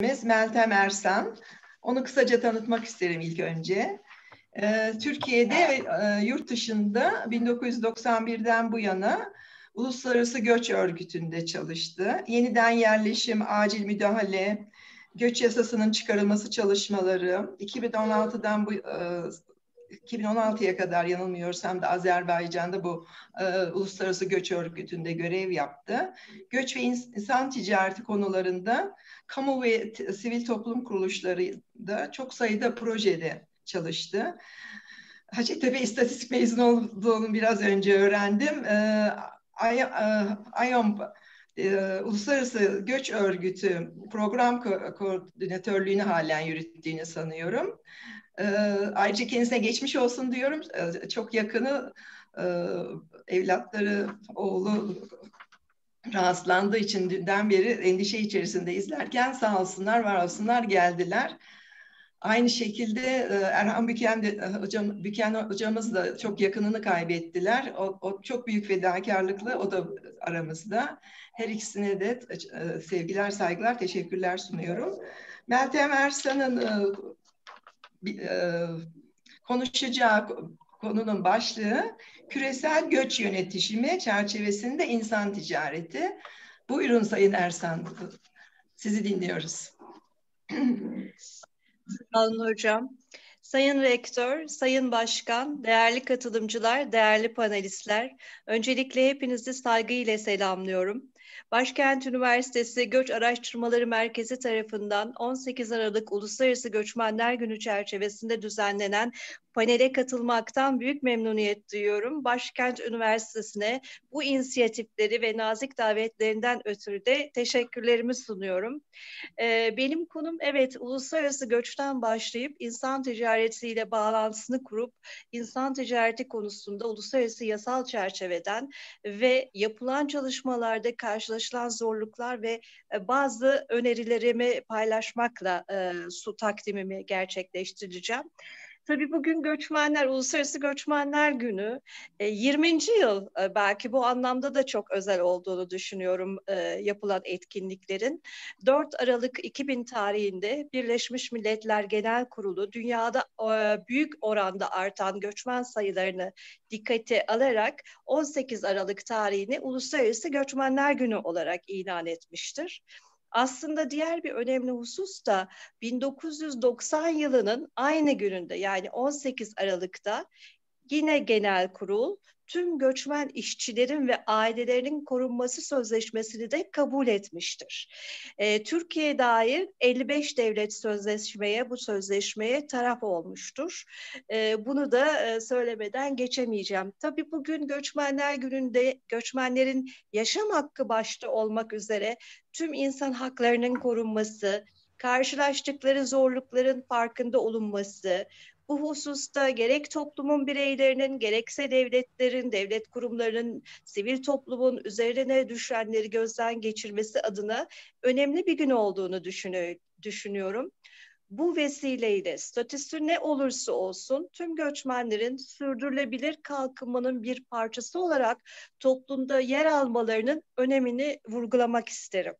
Biz Meltem Ersan. Onu kısaca tanıtmak isterim ilk önce. Ee, Türkiye'de ve e, yurt dışında 1991'den bu yana Uluslararası Göç Örgütü'nde çalıştı. Yeniden yerleşim, acil müdahale, göç yasasının çıkarılması çalışmaları, 2016'dan bu e, 2016'ya kadar yanılmıyorsam da Azerbaycan'da bu e, Uluslararası Göç Örgütü'nde görev yaptı. Göç ve insan ticareti konularında kamu ve sivil toplum kuruluşları da çok sayıda projede çalıştı. Hacettepe İstatistik mezunu olduğunu biraz önce öğrendim. E, IOMP e, e, Uluslararası Göç Örgütü program ko koordinatörlüğünü halen yürüttüğünü sanıyorum. Ee, ayrıca kendisine geçmiş olsun diyorum. Ee, çok yakını e, evlatları, oğlu rahatsızlandığı için dünden beri endişe içerisinde izlerken sağ olsunlar, var olsunlar geldiler. Aynı şekilde e, Erhan Büken de, e, hocam, Büken hocamız da çok yakınını kaybettiler. O, o çok büyük fedakarlıkla o da aramızda. Her ikisine de sevgiler, saygılar, teşekkürler sunuyorum. Meltem Ersan'ın e, konuşacağı konunun başlığı küresel göç yönetişimi çerçevesinde insan ticareti. Buyurun Sayın Ersan, sizi dinliyoruz. Sağ olun hocam. Sayın Rektör, Sayın Başkan, değerli katılımcılar, değerli panelistler, öncelikle hepinizi saygıyla selamlıyorum. Başkent Üniversitesi Göç Araştırmaları Merkezi tarafından 18 Aralık Uluslararası Göçmenler Günü çerçevesinde düzenlenen panele katılmaktan büyük memnuniyet duyuyorum. Başkent Üniversitesi'ne bu inisiyatifleri ve nazik davetlerinden ötürü de teşekkürlerimi sunuyorum. Ee, benim konum evet uluslararası göçten başlayıp insan ticaretiyle bağlantısını kurup insan ticareti konusunda uluslararası yasal çerçeveden ve yapılan çalışmalarda karşılaşılan zorluklar ve e, bazı önerilerimi paylaşmakla e, su takdimimi gerçekleştireceğim. Tabii bugün göçmenler, Uluslararası Göçmenler Günü. 20. E, yıl e, belki bu anlamda da çok özel olduğunu düşünüyorum e, yapılan etkinliklerin. 4 Aralık 2000 tarihinde Birleşmiş Milletler Genel Kurulu dünyada büyük oranda artan göçmen sayılarını dikkate alarak 18 Aralık tarihini Uluslararası Göçmenler Günü olarak ilan etmiştir. Aslında diğer bir önemli husus da 1990 yılının aynı gününde yani 18 Aralık'ta yine genel kurul tüm göçmen işçilerin ve ailelerinin korunması sözleşmesini de kabul etmiştir. E, ee, Türkiye dair 55 devlet sözleşmeye bu sözleşmeye taraf olmuştur. E, bunu da e, söylemeden geçemeyeceğim. Tabii bugün göçmenler gününde göçmenlerin yaşam hakkı başta olmak üzere tüm insan haklarının korunması, karşılaştıkları zorlukların farkında olunması, bu hususta gerek toplumun bireylerinin gerekse devletlerin, devlet kurumlarının, sivil toplumun üzerine düşenleri gözden geçirmesi adına önemli bir gün olduğunu düşünü düşünüyorum. Bu vesileyle statüsü ne olursa olsun tüm göçmenlerin sürdürülebilir kalkınmanın bir parçası olarak toplumda yer almalarının önemini vurgulamak isterim.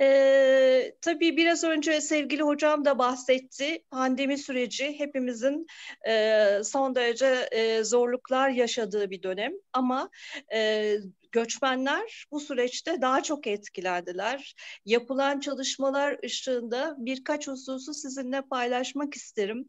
E, tabii biraz önce sevgili hocam da bahsetti. Pandemi süreci hepimizin e, son derece e, zorluklar yaşadığı bir dönem. Ama e, göçmenler bu süreçte daha çok etkilendiler. Yapılan çalışmalar ışığında birkaç hususu sizinle paylaşmak isterim.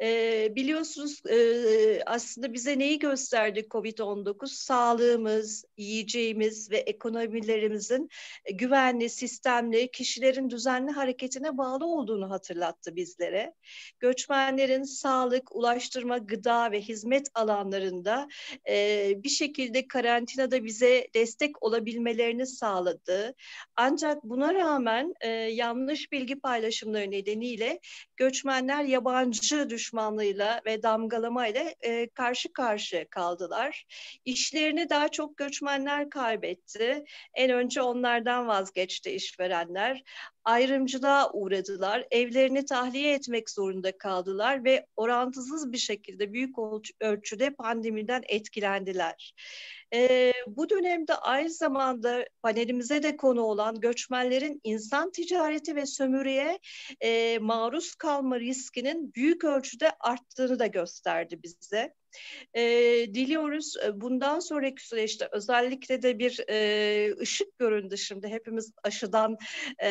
E, biliyorsunuz e, aslında bize neyi gösterdi COVID-19? Sağlığımız, yiyeceğimiz ve ekonomilerimizin e, güvenli, sistemli, kişilerin düzenli hareketine bağlı olduğunu hatırlattı bizlere. Göçmenlerin sağlık, ulaştırma, gıda ve hizmet alanlarında e, bir şekilde karantinada bize destek olabilmelerini sağladı. Ancak buna rağmen e, yanlış bilgi paylaşımları nedeniyle göçmenler yabancı düşmanlığı düşmanlığıyla ve damgalamayla e, karşı karşı kaldılar. İşlerini daha çok göçmenler kaybetti. En önce onlardan vazgeçti işverenler. Ayrımcılığa uğradılar. Evlerini tahliye etmek zorunda kaldılar ve orantısız bir şekilde büyük ölçüde pandemiden etkilendiler. E, bu dönemde aynı zamanda panelimize de konu olan göçmenlerin insan ticareti ve sömürüye e, maruz kalma riskinin büyük ölçüde arttığını da gösterdi bize. Ee, e, diliyoruz bundan sonraki süreçte özellikle de bir e, ışık göründü şimdi hepimiz aşıdan e,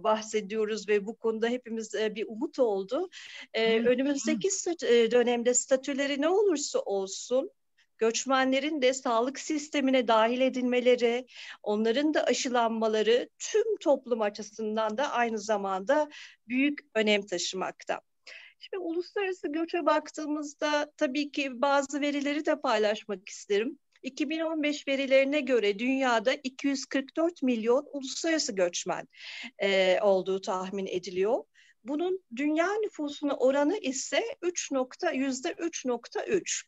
bahsediyoruz ve bu konuda hepimiz e, bir umut oldu. E, önümüzdeki e, dönemde statüleri ne olursa olsun göçmenlerin de sağlık sistemine dahil edilmeleri, onların da aşılanmaları tüm toplum açısından da aynı zamanda büyük önem taşımakta. Şimdi uluslararası göçe baktığımızda tabii ki bazı verileri de paylaşmak isterim. 2015 verilerine göre dünyada 244 milyon uluslararası göçmen e, olduğu tahmin ediliyor. Bunun dünya nüfusuna oranı ise 3 nokta, %3.3.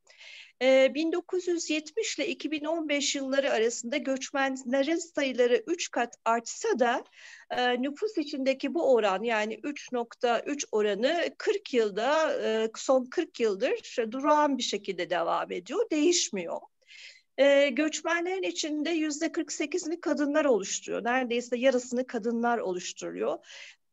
E, 1970 ile 2015 yılları arasında göçmenlerin sayıları 3 kat artsa da e, nüfus içindeki bu oran yani 3.3 oranı 40 yılda e, son 40 yıldır durağan bir şekilde devam ediyor, değişmiyor. E, göçmenlerin içinde yüzde 48'ini kadınlar oluşturuyor. Neredeyse yarısını kadınlar oluşturuyor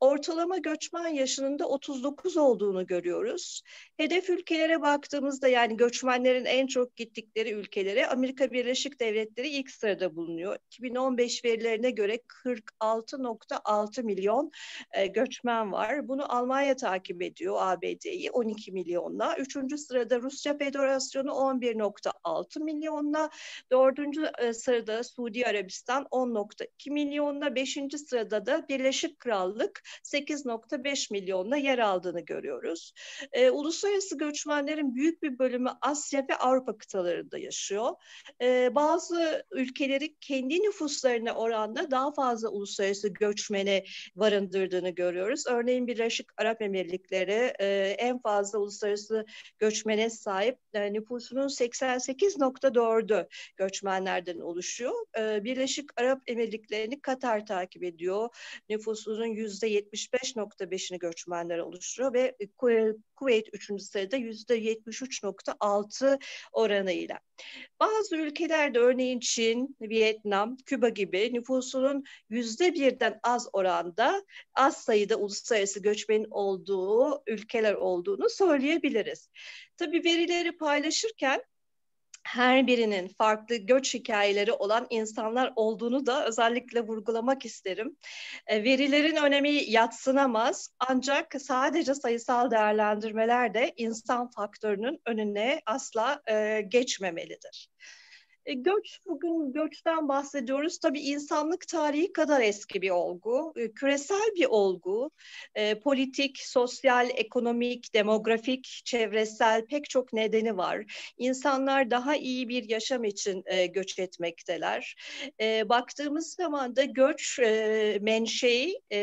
ortalama göçmen yaşının da 39 olduğunu görüyoruz. Hedef ülkelere baktığımızda yani göçmenlerin en çok gittikleri ülkelere Amerika Birleşik Devletleri ilk sırada bulunuyor. 2015 verilerine göre 46.6 milyon e, göçmen var. Bunu Almanya takip ediyor ABD'yi 12 milyonla. Üçüncü sırada Rusya Federasyonu 11.6 milyonla. Dördüncü e, sırada Suudi Arabistan 10.2 milyonla. Beşinci sırada da Birleşik Krallık 8.5 milyonla yer aldığını görüyoruz. E, uluslararası göçmenlerin büyük bir bölümü Asya ve Avrupa kıtalarında yaşıyor. E, bazı ülkeleri kendi nüfuslarına oranla daha fazla uluslararası göçmeni barındırdığını görüyoruz. Örneğin Birleşik Arap Emirlikleri e, en fazla uluslararası göçmene sahip e, nüfusunun 88.4'ü göçmenlerden oluşuyor. E, Birleşik Arap Emirlikleri'ni Katar takip ediyor. Nüfusunun yüzde %75.5'ini göçmenler oluşturuyor ve e, Kuveyt 3. sırada %73.6 oranıyla. Bazı ülkelerde örneğin Çin, Vietnam, Küba gibi nüfusunun %1'den az oranda az sayıda uluslararası göçmenin olduğu ülkeler olduğunu söyleyebiliriz. Tabii verileri paylaşırken her birinin farklı göç hikayeleri olan insanlar olduğunu da özellikle vurgulamak isterim. E, verilerin önemi yatsınamaz ancak sadece sayısal değerlendirmeler de insan faktörünün önüne asla e, geçmemelidir. E, göç, bugün göçten bahsediyoruz. Tabii insanlık tarihi kadar eski bir olgu, e, küresel bir olgu. E, politik, sosyal, ekonomik, demografik, çevresel pek çok nedeni var. İnsanlar daha iyi bir yaşam için e, göç etmekteler. E, baktığımız zaman da göç e, menşei, e,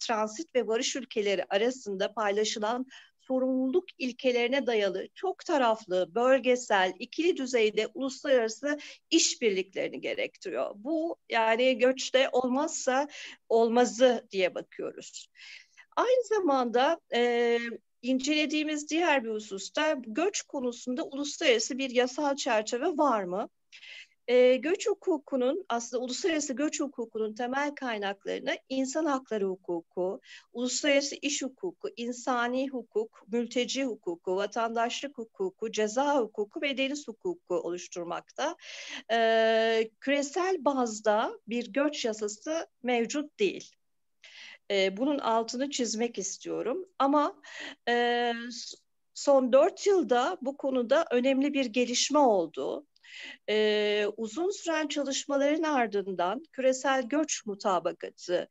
transit ve varış ülkeleri arasında paylaşılan sorumluluk ilkelerine dayalı çok taraflı, bölgesel, ikili düzeyde uluslararası işbirliklerini gerektiriyor. Bu yani göçte olmazsa olmazı diye bakıyoruz. Aynı zamanda e, incelediğimiz diğer bir hususta göç konusunda uluslararası bir yasal çerçeve var mı? e, göç hukukunun aslında uluslararası göç hukukunun temel kaynaklarını insan hakları hukuku, uluslararası iş hukuku, insani hukuk, mülteci hukuku, vatandaşlık hukuku, ceza hukuku ve deniz hukuku oluşturmakta. E, küresel bazda bir göç yasası mevcut değil. E, bunun altını çizmek istiyorum ama e, son dört yılda bu konuda önemli bir gelişme oldu e, uzun süren çalışmaların ardından küresel göç mutabakatı,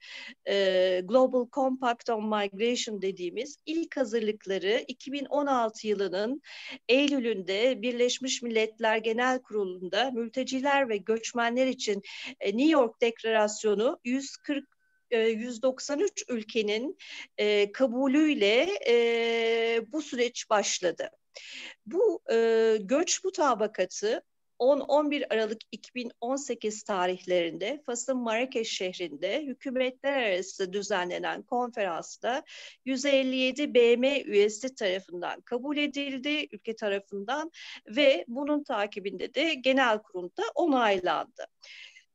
e, Global Compact on Migration dediğimiz ilk hazırlıkları 2016 yılının Eylül'ünde Birleşmiş Milletler Genel Kurulu'nda mülteciler ve göçmenler için e, New York Deklarasyonu 140 193 e, ülkenin e, kabulüyle e, bu süreç başladı. Bu e, göç mutabakatı 10-11 Aralık 2018 tarihlerinde Fas'ın Marrakeş şehrinde hükümetler arası düzenlenen konferansta 157 BM üyesi tarafından kabul edildi ülke tarafından ve bunun takibinde de genel kurulda onaylandı.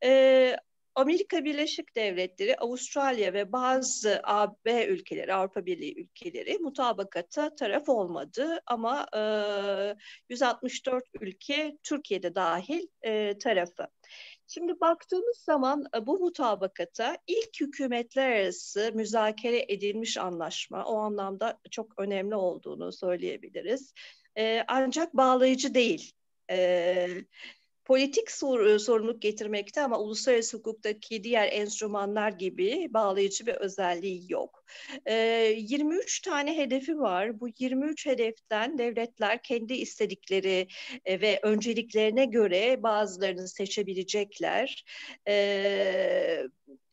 E, Amerika Birleşik Devletleri, Avustralya ve bazı AB ülkeleri, Avrupa Birliği ülkeleri mutabakata taraf olmadı ama e, 164 ülke Türkiye'de dahil e, tarafı. Şimdi baktığımız zaman e, bu mutabakata ilk hükümetler arası müzakere edilmiş anlaşma o anlamda çok önemli olduğunu söyleyebiliriz. E, ancak bağlayıcı değil. E, politik sor, e, sorumluluk getirmekte ama uluslararası hukuktaki diğer enstrümanlar gibi bağlayıcı bir özelliği yok. E, 23 tane hedefi var. Bu 23 hedeften devletler kendi istedikleri e, ve önceliklerine göre bazılarını seçebilecekler. E,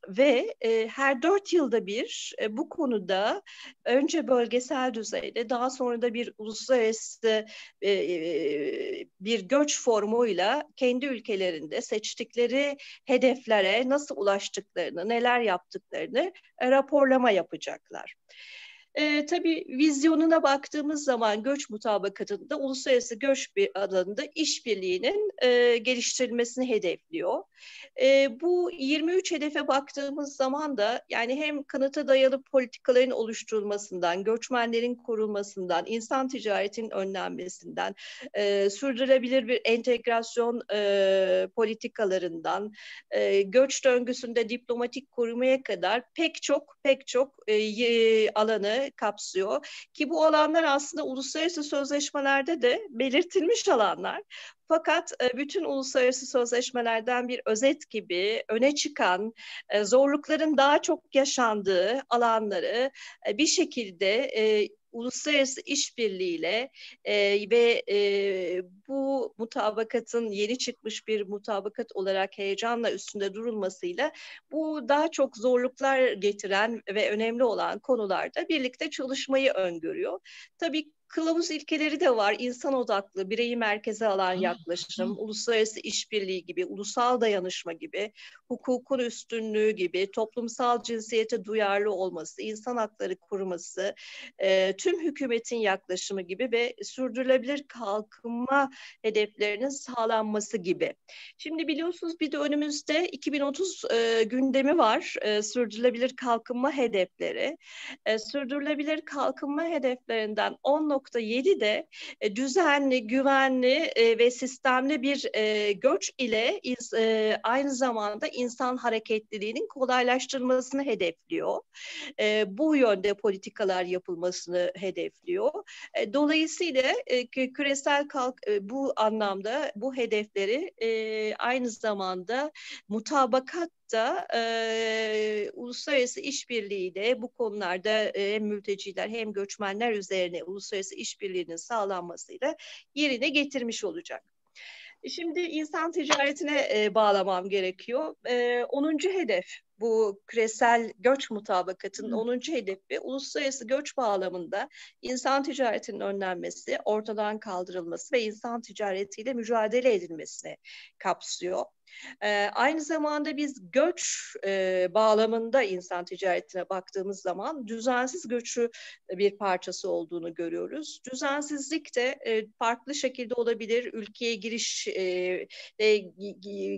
ve e, her dört yılda bir e, bu konuda önce bölgesel düzeyde daha sonra da bir uluslararası e, e, bir göç formuyla kendi ülkelerinde seçtikleri hedeflere nasıl ulaştıklarını, neler yaptıklarını e, raporlama yapacaklar. E, tabii vizyonuna baktığımız zaman göç mutabakatında uluslararası göç bir alanında işbirliğinin e, geliştirilmesini hedefliyor. E, bu 23 hedefe baktığımız zaman da yani hem kanıta dayalı politikaların oluşturulmasından, göçmenlerin korunmasından, insan ticaretinin önlenmesinden, e, sürdürülebilir bir entegrasyon e, politikalarından, e, göç döngüsünde diplomatik korumaya kadar pek çok pek çok e, alanı kapsıyor ki bu alanlar aslında uluslararası sözleşmelerde de belirtilmiş alanlar. Fakat e, bütün uluslararası sözleşmelerden bir özet gibi öne çıkan e, zorlukların daha çok yaşandığı alanları e, bir şekilde uluslararası işbirliğiyle e, ve e, bu mutabakatın yeni çıkmış bir mutabakat olarak heyecanla üstünde durulmasıyla bu daha çok zorluklar getiren ve önemli olan konularda birlikte çalışmayı öngörüyor. Tabii kılavuz ilkeleri de var. İnsan odaklı, bireyi merkeze alan ah, yaklaşım, uluslararası işbirliği gibi, ulusal dayanışma gibi, hukukun üstünlüğü gibi, toplumsal cinsiyete duyarlı olması, insan hakları kurması, e, tüm hükümetin yaklaşımı gibi ve sürdürülebilir kalkınma hedeflerinin sağlanması gibi. Şimdi biliyorsunuz bir de önümüzde 2030 e, gündemi var. E, sürdürülebilir kalkınma hedefleri. E, sürdürülebilir kalkınma hedeflerinden 10 9.7'de e, düzenli, güvenli e, ve sistemli bir e, göç ile e, aynı zamanda insan hareketliliğinin kolaylaştırılmasını hedefliyor. bu yönde politikalar yapılmasını hedefliyor. dolayısıyla küresel kalk bu anlamda bu hedefleri aynı zamanda mutabakat Şubat'ta e, uluslararası işbirliğiyle bu konularda hem mülteciler hem göçmenler üzerine uluslararası işbirliğinin sağlanmasıyla yerine getirmiş olacak. Şimdi insan ticaretine e, bağlamam gerekiyor. E, 10. hedef bu küresel göç mutabakatının 10. hedefi uluslararası göç bağlamında insan ticaretinin önlenmesi, ortadan kaldırılması ve insan ticaretiyle mücadele edilmesini kapsıyor. Ee, aynı zamanda biz göç e, bağlamında insan ticaretine baktığımız zaman düzensiz göçü bir parçası olduğunu görüyoruz. Düzensizlik de e, farklı şekilde olabilir. Ülkeye giriş e, e,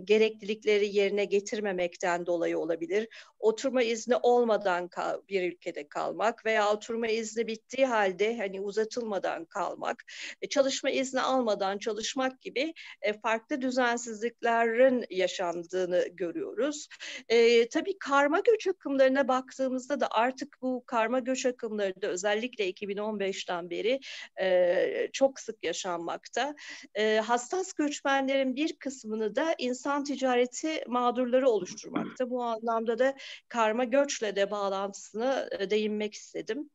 gereklilikleri yerine getirmemekten dolayı olabilir olabilir. Oturma izni olmadan bir ülkede kalmak veya oturma izni bittiği halde hani uzatılmadan kalmak, e, çalışma izni almadan çalışmak gibi e, farklı düzensizliklerin yaşandığını görüyoruz. E, tabii karma göç akımlarına baktığımızda da artık bu karma göç akımları da özellikle 2015'ten beri e, çok sık yaşanmakta. E, hassas göçmenlerin bir kısmını da insan ticareti mağdurları oluşturmakta. Bu anlamda anlamda da karma göçle de bağlantısını e, değinmek istedim.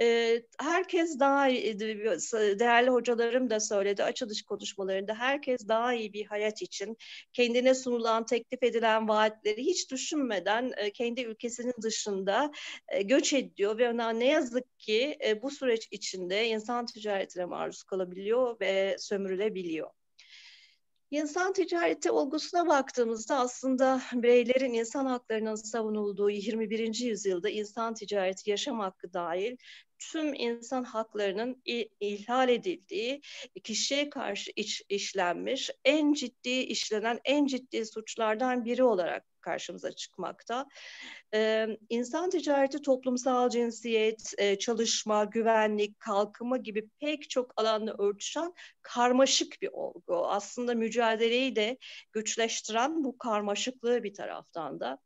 E, herkes daha iyi, e, değerli hocalarım da söyledi açılış konuşmalarında herkes daha iyi bir hayat için kendine sunulan, teklif edilen vaatleri hiç düşünmeden kendi ülkesinin dışında göç ediyor ve ona ne yazık ki bu süreç içinde insan ticaretine maruz kalabiliyor ve sömürülebiliyor. İnsan ticareti olgusuna baktığımızda aslında bireylerin insan haklarının savunulduğu 21. yüzyılda insan ticareti yaşam hakkı dahil tüm insan haklarının ihlal edildiği, kişiye karşı iş, işlenmiş, en ciddi işlenen en ciddi suçlardan biri olarak karşımıza çıkmakta. E, insan ticareti toplumsal cinsiyet, e, çalışma, güvenlik, kalkınma gibi pek çok alanla örtüşen karmaşık bir olgu. Aslında mücadeleyi de güçleştiren bu karmaşıklığı bir taraftan da.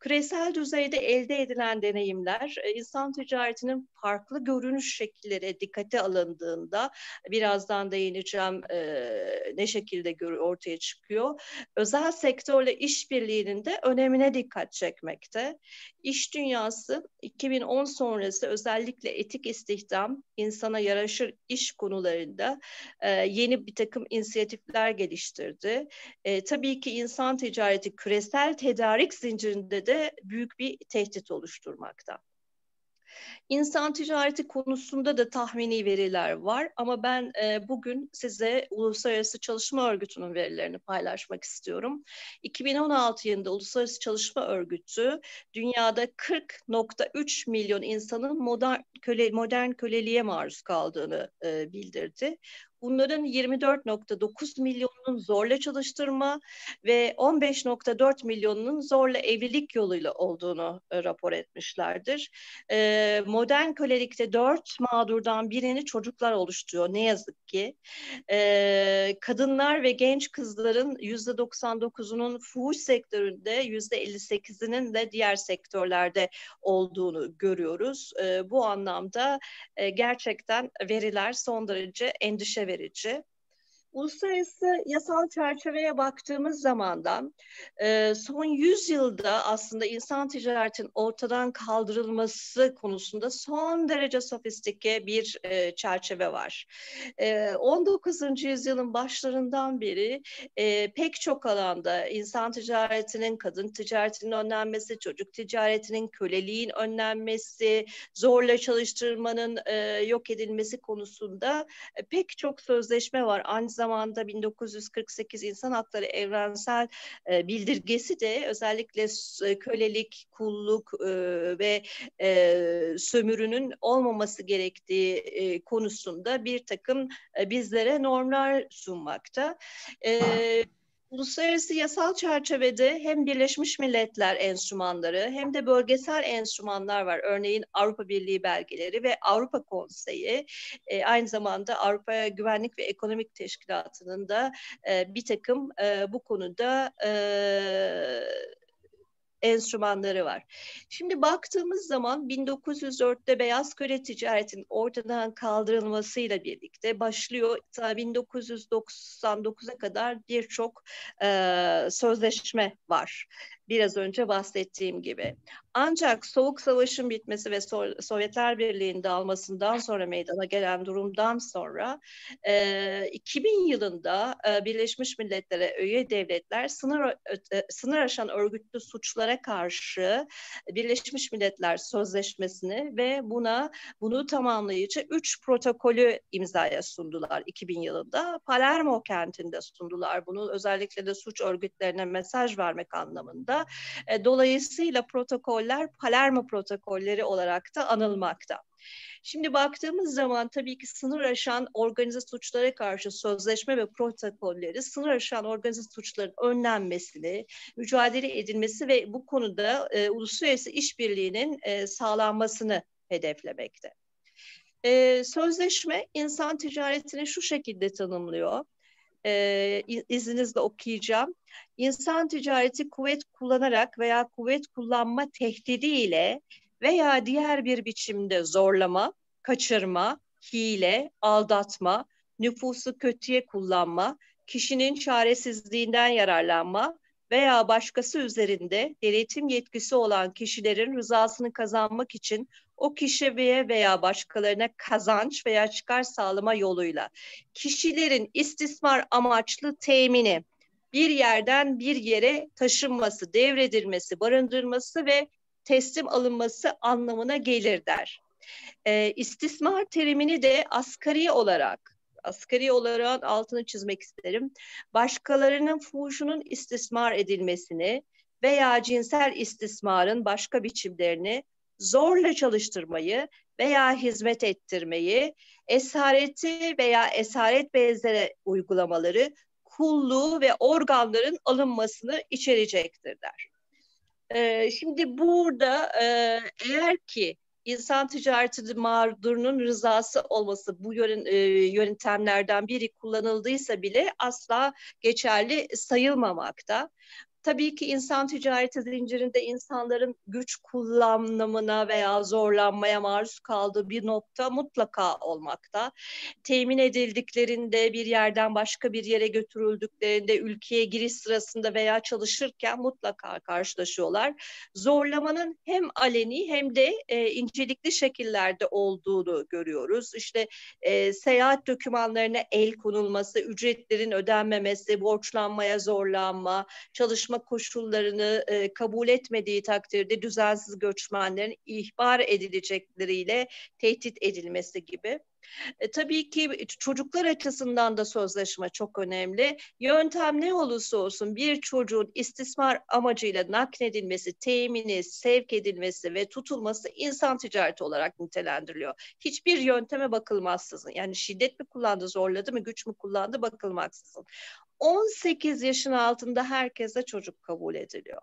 Küresel düzeyde elde edilen deneyimler insan ticaretinin farklı görünüş şekilleri dikkate alındığında birazdan değineceğim e, ne şekilde ortaya çıkıyor. Özel sektörle işbirliğinin de önemine dikkat çekmekte. İş dünyası 2010 sonrası özellikle etik istihdam, insana yaraşır iş konularında e, yeni bir takım inisiyatifler geliştirdi. E, tabii ki insan ticareti küresel tedarik zincirinde de büyük bir tehdit oluşturmakta. İnsan ticareti konusunda da tahmini veriler var ama ben e, bugün size Uluslararası Çalışma Örgütü'nün verilerini paylaşmak istiyorum. 2016 yılında Uluslararası Çalışma Örgütü dünyada 40.3 milyon insanın modern, köle, modern köleliğe maruz kaldığını e, bildirdi. Bunların 24.9 milyonunun zorla çalıştırma ve 15.4 milyonunun zorla evlilik yoluyla olduğunu e, rapor etmişlerdir. E, modern kölelikte 4 mağdurdan birini çocuklar oluşturuyor ne yazık ki. E, kadınlar ve genç kızların %99'unun fuhuş sektöründe %58'inin de diğer sektörlerde olduğunu görüyoruz. bu anlamda gerçekten veriler son derece endişe verici verici Uluslararası yasal çerçeveye baktığımız zamandan e, son 100 yılda aslında insan ticaretin ortadan kaldırılması konusunda son derece sofistike bir e, çerçeve var. 19. E, yüzyılın başlarından beri pek çok alanda insan ticaretinin, kadın ticaretinin önlenmesi, çocuk ticaretinin, köleliğin önlenmesi, zorla çalıştırmanın yok edilmesi konusunda pek çok sözleşme var. Aynı zamanda 1948 İnsan Hakları Evrensel e, Bildirgesi de özellikle e, kölelik, kulluk e, ve e, sömürünün olmaması gerektiği e, konusunda bir takım e, bizlere normlar sunmakta. E, ha. Uluslararası yasal çerçevede hem Birleşmiş Milletler enstrümanları hem de bölgesel enstrümanlar var. Örneğin Avrupa Birliği belgeleri ve Avrupa Konseyi e, aynı zamanda Avrupa Güvenlik ve Ekonomik Teşkilatı'nın da e, bir takım e, bu konuda e, enstrümanları var. Şimdi baktığımız zaman 1904'te beyaz köle ticaretin ortadan kaldırılmasıyla birlikte başlıyor. 1999'a kadar birçok e, sözleşme var. Biraz önce bahsettiğim gibi. Ancak Soğuk Savaş'ın bitmesi ve so- Sovyetler Birliği'nin dağılmasından sonra meydana gelen durumdan sonra e, 2000 yılında e, Birleşmiş Milletler'e üye devletler sınır öte, sınır aşan örgütlü suçlara karşı Birleşmiş Milletler Sözleşmesini ve buna bunu tamamlayıcı 3 protokolü imzaya sundular 2000 yılında. Palermo kentinde sundular bunu özellikle de suç örgütlerine mesaj vermek anlamında. E, dolayısıyla protokol protokoller Palermo protokolleri olarak da anılmakta. Şimdi baktığımız zaman tabii ki sınır aşan organize suçlara karşı sözleşme ve protokolleri sınır aşan organize suçların önlenmesini, mücadele edilmesi ve bu konuda e, uluslararası işbirliğinin e, sağlanmasını hedeflemekte. E, sözleşme insan ticaretini şu şekilde tanımlıyor e, izninizle okuyacağım insan ticareti kuvvet kullanarak veya kuvvet kullanma tehdidiyle veya diğer bir biçimde zorlama, kaçırma, hile, aldatma, nüfusu kötüye kullanma, kişinin çaresizliğinden yararlanma veya başkası üzerinde denetim yetkisi olan kişilerin rızasını kazanmak için o kişiye veya başkalarına kazanç veya çıkar sağlama yoluyla kişilerin istismar amaçlı temini bir yerden bir yere taşınması, devredilmesi, barındırması ve teslim alınması anlamına gelir der. E, istismar terimini de asgari olarak asgari olarak altını çizmek isterim. Başkalarının fuhuşunun istismar edilmesini veya cinsel istismarın başka biçimlerini zorla çalıştırmayı veya hizmet ettirmeyi, esareti veya esaret benzeri uygulamaları kulluğu ve organların alınmasını içerecektir der. E, şimdi burada e, eğer ki insan ticareti mağdurunun rızası olması bu e, yöntemlerden biri kullanıldıysa bile asla geçerli sayılmamakta. Tabii ki insan ticareti zincirinde insanların güç kullanımına veya zorlanmaya maruz kaldığı bir nokta mutlaka olmakta. Temin edildiklerinde bir yerden başka bir yere götürüldüklerinde ülkeye giriş sırasında veya çalışırken mutlaka karşılaşıyorlar. Zorlamanın hem aleni hem de e, incelikli şekillerde olduğunu görüyoruz. İşte e, seyahat dokümanlarına el konulması, ücretlerin ödenmemesi, borçlanmaya zorlanma, çalışma çalışma koşullarını e, kabul etmediği takdirde düzensiz göçmenlerin ihbar edilecekleriyle tehdit edilmesi gibi. E, tabii ki çocuklar açısından da sözleşme çok önemli. Yöntem ne olursa olsun bir çocuğun istismar amacıyla nakledilmesi, temini, sevk edilmesi ve tutulması insan ticareti olarak nitelendiriliyor. Hiçbir yönteme bakılmaksızın yani şiddet mi kullandı, zorladı mı, güç mü kullandı bakılmaksızın. 18 yaşın altında herkese çocuk kabul ediliyor.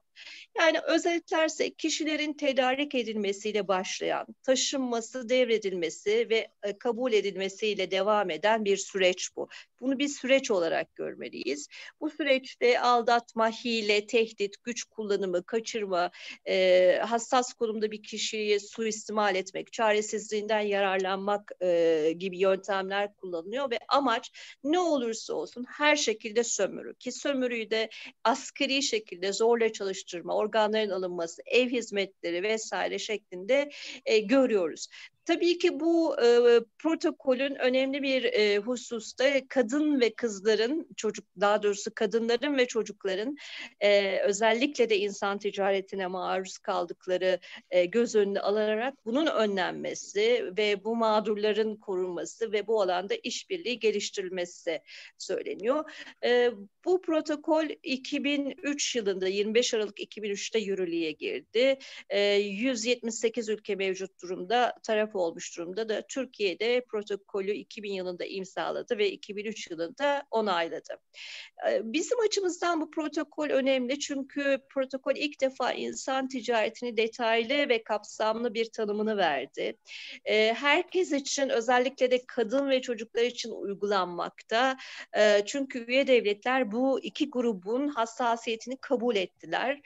Yani özetlersek kişilerin tedarik edilmesiyle başlayan, taşınması, devredilmesi ve e, kabul edilmesiyle devam eden bir süreç bu. Bunu bir süreç olarak görmeliyiz. Bu süreçte aldatma, hile, tehdit, güç kullanımı, kaçırma, e, hassas konumda bir kişiyi suistimal etmek, çaresizliğinden yararlanmak e, gibi yöntemler kullanılıyor ve amaç ne olursa olsun her şekilde sömürü ki sömürüyü de askeri şekilde zorla çalıştırma, organların alınması, ev hizmetleri vesaire şeklinde e, görüyoruz. Tabii ki bu e, protokolün önemli bir e, hususta kadın ve kızların çocuk daha doğrusu kadınların ve çocukların e, özellikle de insan ticaretine maruz kaldıkları e, göz önüne alarak bunun önlenmesi ve bu mağdurların korunması ve bu alanda işbirliği geliştirilmesi söyleniyor. E, bu protokol 2003 yılında 25 Aralık 2003'te yürürlüğe girdi. E, 178 ülke mevcut durumda taraf olmuş durumda da Türkiye'de protokolü 2000 yılında imzaladı ve 2003 yılında onayladı. Ee, bizim açımızdan bu protokol önemli çünkü protokol ilk defa insan ticaretini detaylı ve kapsamlı bir tanımını verdi. Ee, herkes için özellikle de kadın ve çocuklar için uygulanmakta. Ee, çünkü üye devletler bu iki grubun hassasiyetini kabul ettiler.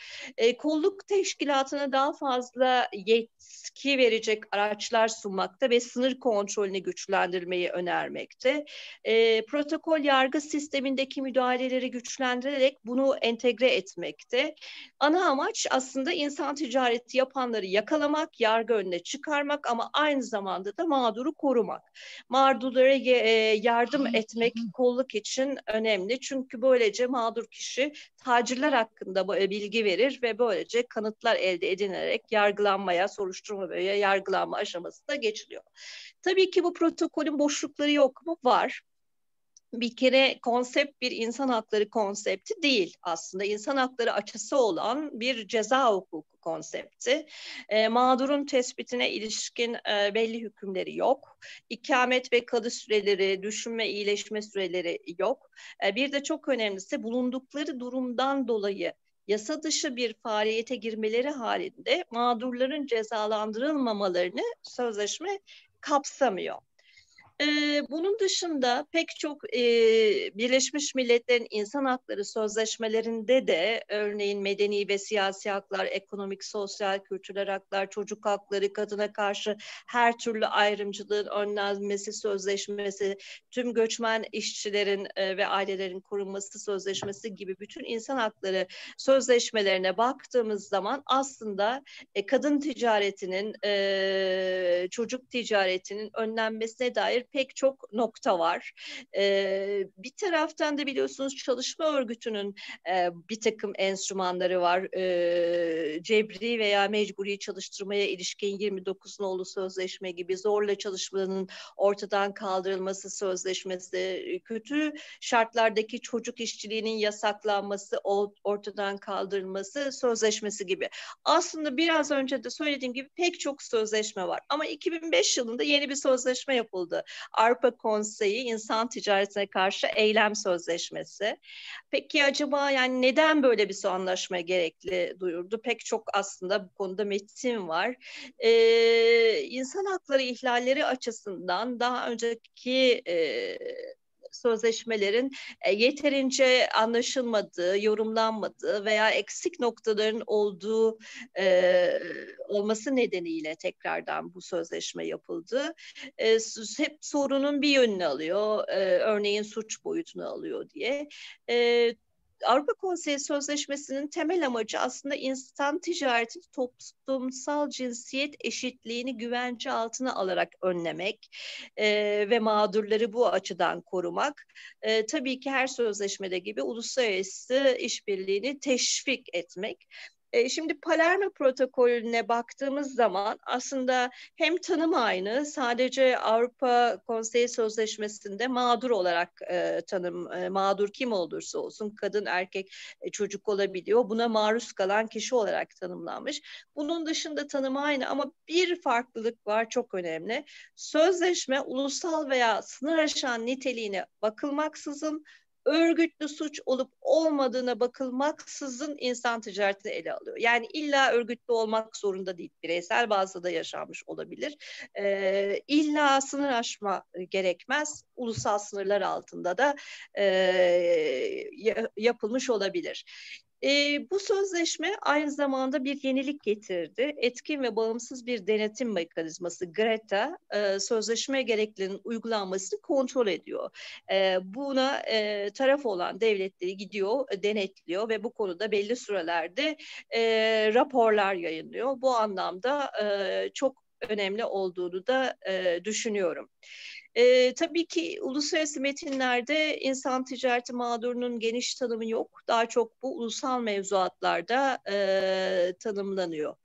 Kolluk teşkilatına daha fazla yetki verecek araçlar sunmakta ve sınır kontrolünü güçlendirmeyi önermekte. E, protokol yargı sistemindeki müdahaleleri güçlendirerek bunu entegre etmekte. Ana amaç aslında insan ticareti yapanları yakalamak, yargı önüne çıkarmak ama aynı zamanda da mağduru korumak. Mağdurlara e, yardım etmek kolluk için önemli. Çünkü böylece mağdur kişi tacirler hakkında e, bilgi verir ve böylece kanıtlar elde edinerek yargılanmaya, soruşturma veya yargılanma aşaması da geçiliyor. Tabii ki bu protokolün boşlukları yok mu? Var bir kere konsept bir insan hakları konsepti değil aslında insan hakları açısı olan bir ceza hukuku konsepti. E, mağdurun tespitine ilişkin e, belli hükümleri yok. İkamet ve kalı süreleri, düşünme iyileşme süreleri yok. E, bir de çok önemlisi bulundukları durumdan dolayı yasa dışı bir faaliyete girmeleri halinde mağdurların cezalandırılmamalarını sözleşme kapsamıyor. E, bunun dışında pek çok e, Birleşmiş Milletler'in insan hakları sözleşmelerinde de örneğin medeni ve siyasi haklar, ekonomik, sosyal, kültürel haklar, çocuk hakları, kadına karşı her türlü ayrımcılığın önlenmesi sözleşmesi, tüm göçmen işçilerin e, ve ailelerin korunması sözleşmesi gibi bütün insan hakları sözleşmelerine baktığımız zaman aslında e, kadın ticaretinin, e, çocuk ticaretinin önlenmesine dair pek çok nokta var. E, bir taraftan da biliyorsunuz çalışma örgütünün e, bir takım enstrümanları var. E, cebri veya mecburi çalıştırmaya ilişkin 29 nolu sözleşme gibi zorla çalışmanın ortadan kaldırılması sözleşmesi, kötü şartlardaki çocuk işçiliğinin yasaklanması, ortadan kaldırılması sözleşmesi gibi. Aslında biraz önce de söylediğim gibi pek çok sözleşme var. Ama 2005 yılında yeni bir sözleşme yapıldı. Avrupa Konseyi İnsan Ticaretine Karşı Eylem Sözleşmesi. Peki acaba yani neden böyle bir anlaşma gerekli duyurdu? Pek çok aslında bu konuda metin var. Ee, insan hakları ihlalleri açısından daha önceki e, sözleşmelerin e, yeterince anlaşılmadığı, yorumlanmadığı veya eksik noktaların olduğu e, olması nedeniyle tekrardan bu sözleşme yapıldı. E, hep sorunun bir yönünü alıyor, e, örneğin suç boyutunu alıyor diye. E, Avrupa Konseyi Sözleşmesi'nin temel amacı aslında insan ticaretini, toplumsal cinsiyet eşitliğini güvence altına alarak önlemek e, ve mağdurları bu açıdan korumak. E, tabii ki her sözleşmede gibi uluslararası işbirliğini teşvik etmek. E, şimdi Palermo protokolüne baktığımız zaman aslında hem tanım aynı sadece Avrupa Konseyi Sözleşmesi'nde mağdur olarak e, tanım e, mağdur kim olursa olsun kadın erkek e, çocuk olabiliyor. Buna maruz kalan kişi olarak tanımlanmış. Bunun dışında tanım aynı ama bir farklılık var çok önemli. Sözleşme ulusal veya sınır aşan niteliğine bakılmaksızın örgütlü suç olup olmadığına bakılmaksızın insan ticaretini ele alıyor. Yani illa örgütlü olmak zorunda değil. Bireysel bazda da yaşanmış olabilir. E, illa sınır aşma e, gerekmez. Ulusal sınırlar altında da e, yapılmış olabilir. E, bu sözleşme aynı zamanda bir yenilik getirdi. Etkin ve bağımsız bir denetim mekanizması GRETA e, sözleşme gereklerinin uygulanmasını kontrol ediyor. E, buna e, taraf olan devletleri gidiyor, e, denetliyor ve bu konuda belli sürelerde e, raporlar yayınlıyor. Bu anlamda e, çok önemli olduğunu da e, düşünüyorum. E, tabii ki uluslararası metinlerde insan ticareti mağdurunun geniş tanımı yok. Daha çok bu ulusal mevzuatlarda e, tanımlanıyor.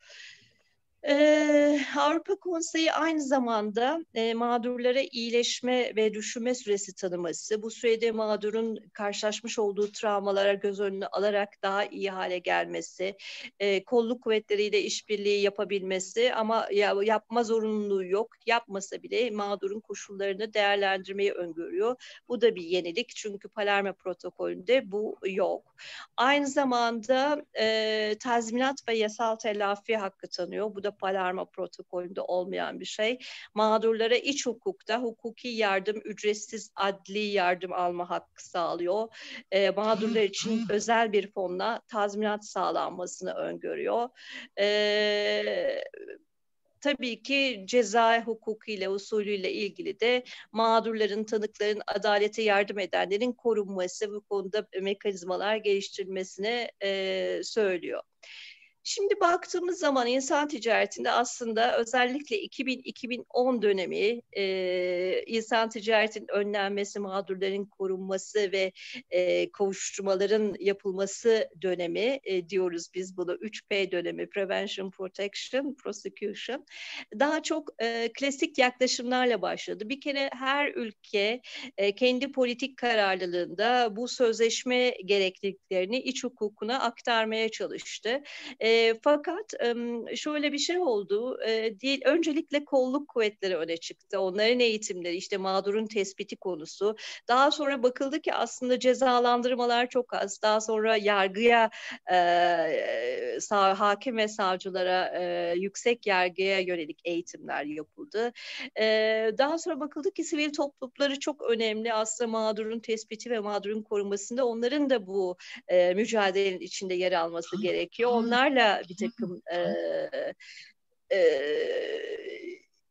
Ee, Avrupa Konseyi aynı zamanda e, mağdurlara iyileşme ve düşünme süresi tanıması, bu sürede mağdurun karşılaşmış olduğu travmalara göz önüne alarak daha iyi hale gelmesi, e, kolluk kuvvetleriyle işbirliği yapabilmesi ama ya, yapma zorunluluğu yok, yapmasa bile mağdurun koşullarını değerlendirmeyi öngörüyor. Bu da bir yenilik çünkü Palermo protokolünde bu yok. Aynı zamanda e, tazminat ve yasal telafi hakkı tanıyor. Bu da Palermo protokolünde olmayan bir şey. Mağdurlara iç hukukta hukuki yardım, ücretsiz adli yardım alma hakkı sağlıyor. E, mağdurlar için özel bir fonla tazminat sağlanmasını öngörüyor. E, tabii ki ceza hukukuyla, usulüyle ilgili de mağdurların, tanıkların, adalete yardım edenlerin korunması bu konuda mekanizmalar geliştirilmesini e, söylüyor. Şimdi baktığımız zaman insan ticaretinde aslında özellikle 2000-2010 dönemi e, insan ticaretin önlenmesi, mağdurların korunması ve e, kovuşturmaların yapılması dönemi e, diyoruz biz bunu 3P dönemi Prevention, Protection, Prosecution daha çok e, klasik yaklaşımlarla başladı. Bir kere her ülke e, kendi politik kararlılığında bu sözleşme gerekliliklerini iç hukukuna aktarmaya çalıştı. E, fakat e, şöyle bir şey oldu. E, değil, öncelikle kolluk kuvvetleri öne çıktı. Onların eğitimleri işte mağdurun tespiti konusu. Daha sonra bakıldı ki aslında cezalandırmalar çok az. Daha sonra yargıya e, sağ, hakim ve savcılara e, yüksek yargıya yönelik eğitimler yapıldı. E, daha sonra bakıldı ki sivil toplulukları çok önemli. Aslında mağdurun tespiti ve mağdurun korumasında onların da bu e, mücadelenin içinde yer alması gerekiyor. Onlarla bir takım e, e,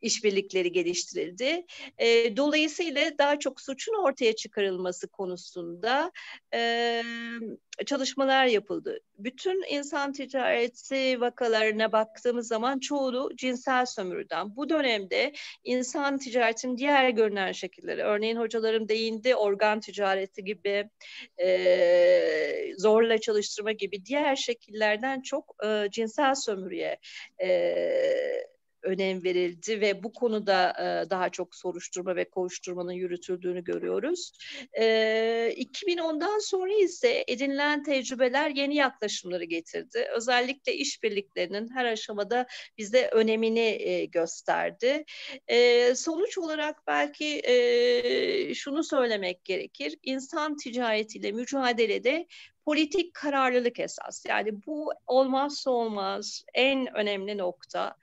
işbirlikleri geliştirildi. E, dolayısıyla daha çok suçun ortaya çıkarılması konusunda e, çalışmalar yapıldı. Bütün insan ticareti vakalarına baktığımız zaman çoğu cinsel sömürüden. Bu dönemde insan ticaretinin diğer görünen şekilleri, örneğin hocalarım değindi organ ticareti gibi, e, zorla çalıştırma gibi diğer şekillerden çok e, cinsel sömürüye e, önem verildi ve bu konuda e, daha çok soruşturma ve koşturmanın yürütüldüğünü görüyoruz. E, 2010'dan sonra ise edinilen tecrübeler yeni yaklaşımları getirdi. Özellikle işbirliklerinin her aşamada bize önemini e, gösterdi. E, sonuç olarak belki e, şunu söylemek gerekir. İnsan ticaretiyle mücadelede politik kararlılık esas. Yani bu olmazsa olmaz en önemli nokta.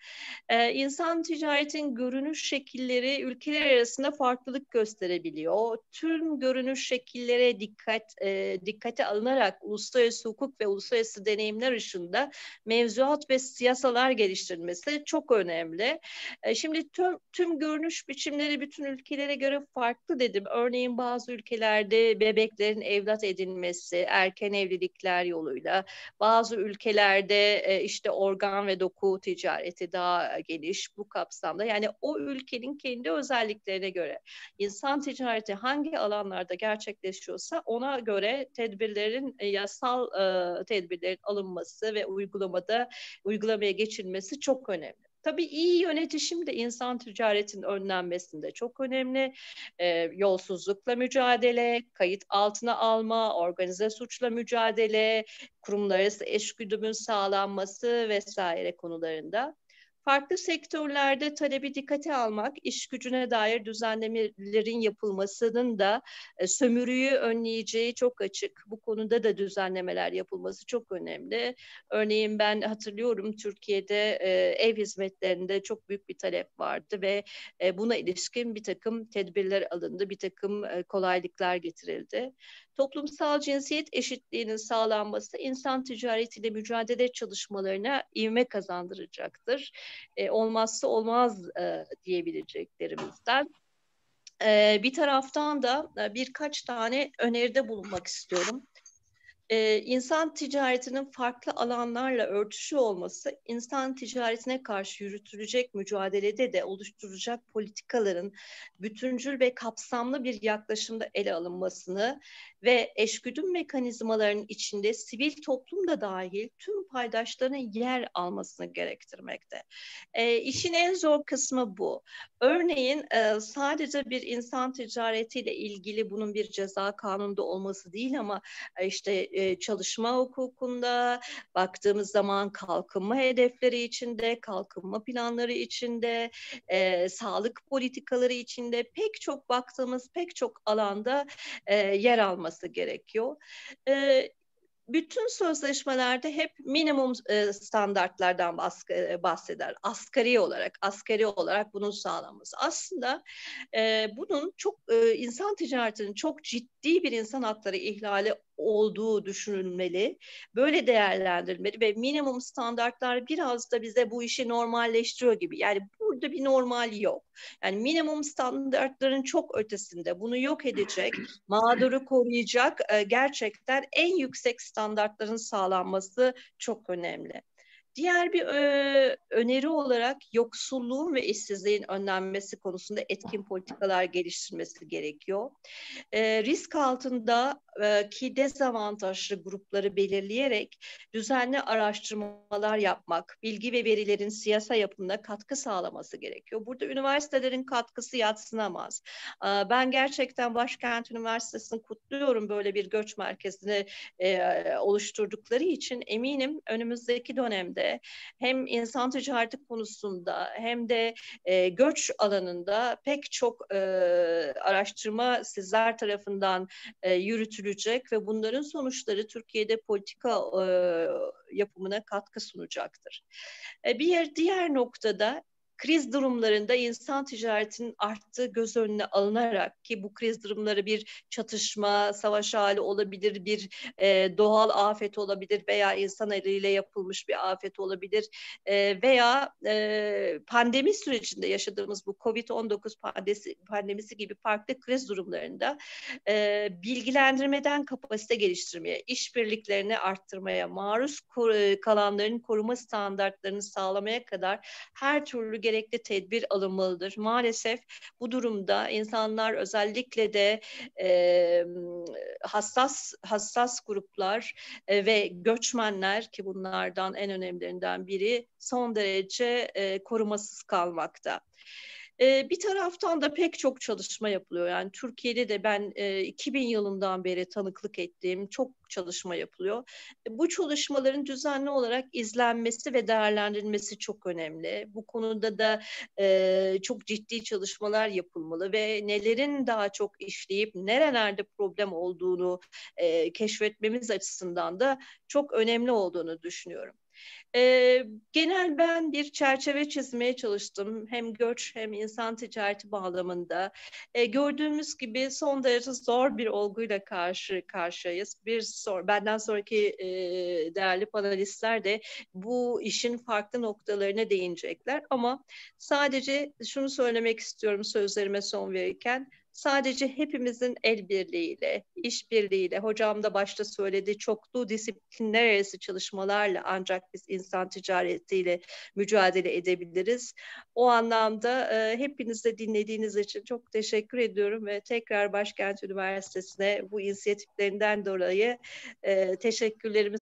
Ee, insan ticaretin görünüş şekilleri ülkeler arasında farklılık gösterebiliyor. Tüm görünüş şekillere dikkat e, dikkate alınarak uluslararası hukuk ve uluslararası deneyimler ışığında mevzuat ve siyasalar geliştirilmesi çok önemli. E, şimdi tüm, tüm görünüş biçimleri bütün ülkelere göre farklı dedim. Örneğin bazı ülkelerde bebeklerin evlat edinmesi, erken evlilikler yoluyla, bazı ülkelerde e, işte organ ve doku ticareti daha e, geniş bu kapsamda. Yani o ülkenin kendi özelliklerine göre insan ticareti hangi alanlarda gerçekleşiyorsa ona göre tedbirlerin e, yasal e, tedbirlerin alınması ve uygulamada uygulamaya geçilmesi çok önemli. Tabii iyi yönetişim de insan ticaretin önlenmesinde çok önemli. E, yolsuzlukla mücadele, kayıt altına alma, organize suçla mücadele, kurumlar arası eşgüdümün sağlanması vesaire konularında farklı sektörlerde talebi dikkate almak, iş gücüne dair düzenlemelerin yapılmasının da e, sömürüyü önleyeceği çok açık. Bu konuda da düzenlemeler yapılması çok önemli. Örneğin ben hatırlıyorum Türkiye'de e, ev hizmetlerinde çok büyük bir talep vardı ve e, buna ilişkin bir takım tedbirler alındı, bir takım kolaylıklar getirildi. Toplumsal cinsiyet eşitliğinin sağlanması insan ticaretiyle mücadele çalışmalarına ivme kazandıracaktır e, olmazsa olmaz e, diyebileceklerimizden. E, bir taraftan da e, birkaç tane öneride bulunmak istiyorum e, insan ticaretinin farklı alanlarla örtüşü olması insan ticaretine karşı yürütülecek mücadelede de oluşturacak politikaların bütüncül ve kapsamlı bir yaklaşımda ele alınmasını ve eşgüdüm mekanizmalarının içinde sivil toplum da dahil tüm paydaşların yer almasını gerektirmekte. E, işin en zor kısmı bu. Örneğin e, sadece bir insan ticaretiyle ilgili bunun bir ceza kanununda olması değil ama e, işte çalışma hukukunda, baktığımız zaman kalkınma hedefleri içinde, kalkınma planları içinde, e, sağlık politikaları içinde pek çok baktığımız pek çok alanda e, yer alması gerekiyor. E, bütün sözleşmelerde hep minimum e, standartlardan baskı, e, bahseder. Asgari olarak, asgari olarak bunun sağlanması. Aslında e, bunun çok e, insan ticaretinin çok ciddi bir insan hakları ihlali olduğu düşünülmeli. Böyle değerlendirilmeli ve minimum standartlar biraz da bize bu işi normalleştiriyor gibi. Yani bu burada bir normal yok. Yani minimum standartların çok ötesinde bunu yok edecek, mağduru koruyacak e, gerçekten en yüksek standartların sağlanması çok önemli. Diğer bir e, öneri olarak yoksulluğun ve işsizliğin önlenmesi konusunda etkin politikalar geliştirmesi gerekiyor. E, risk altında e, ki dezavantajlı grupları belirleyerek düzenli araştırmalar yapmak, bilgi ve verilerin siyasa yapımına katkı sağlaması gerekiyor. Burada üniversitelerin katkısı yatsınamaz. E, ben gerçekten Başkent Üniversitesi'ni kutluyorum böyle bir göç merkezini e, oluşturdukları için eminim önümüzdeki dönemde üzere hem insan ticareti konusunda hem de e, göç alanında pek çok e, araştırma sizler tarafından e, yürütülecek ve bunların sonuçları Türkiye'de politika e, yapımına katkı sunacaktır. E, bir diğer noktada kriz durumlarında insan ticaretinin arttığı göz önüne alınarak ki bu kriz durumları bir çatışma, savaş hali olabilir, bir e, doğal afet olabilir veya insan eliyle yapılmış bir afet olabilir e, veya e, pandemi sürecinde yaşadığımız bu COVID-19 pandemisi, pandemisi gibi farklı kriz durumlarında e, bilgilendirmeden kapasite geliştirmeye, işbirliklerini arttırmaya, maruz e, kalanların koruma standartlarını sağlamaya kadar her türlü gerekli tedbir alınmalıdır. Maalesef bu durumda insanlar özellikle de e, hassas hassas gruplar e, ve göçmenler ki bunlardan en önemlilerinden biri son derece e, korumasız kalmakta. Ee, bir taraftan da pek çok çalışma yapılıyor. Yani Türkiye'de de ben 2000 e, yılından beri tanıklık ettiğim çok çalışma yapılıyor. E, bu çalışmaların düzenli olarak izlenmesi ve değerlendirilmesi çok önemli. Bu konuda da e, çok ciddi çalışmalar yapılmalı ve nelerin daha çok işleyip nerelerde problem olduğunu keşfetmemiz açısından da çok önemli olduğunu düşünüyorum. E, genel ben bir çerçeve çizmeye çalıştım. Hem göç hem insan ticareti bağlamında. E, gördüğümüz gibi son derece zor bir olguyla karşı karşıyayız. Bir sor, benden sonraki e, değerli panelistler de bu işin farklı noktalarına değinecekler. Ama sadece şunu söylemek istiyorum sözlerime son verirken sadece hepimizin el birliğiyle, iş birliğiyle, hocam da başta söyledi çoklu disiplinler arası çalışmalarla ancak biz insan ticaretiyle mücadele edebiliriz. O anlamda e, hepinizle dinlediğiniz için çok teşekkür ediyorum ve tekrar Başkent Üniversitesi'ne bu inisiyatiflerinden dolayı e, teşekkürlerimi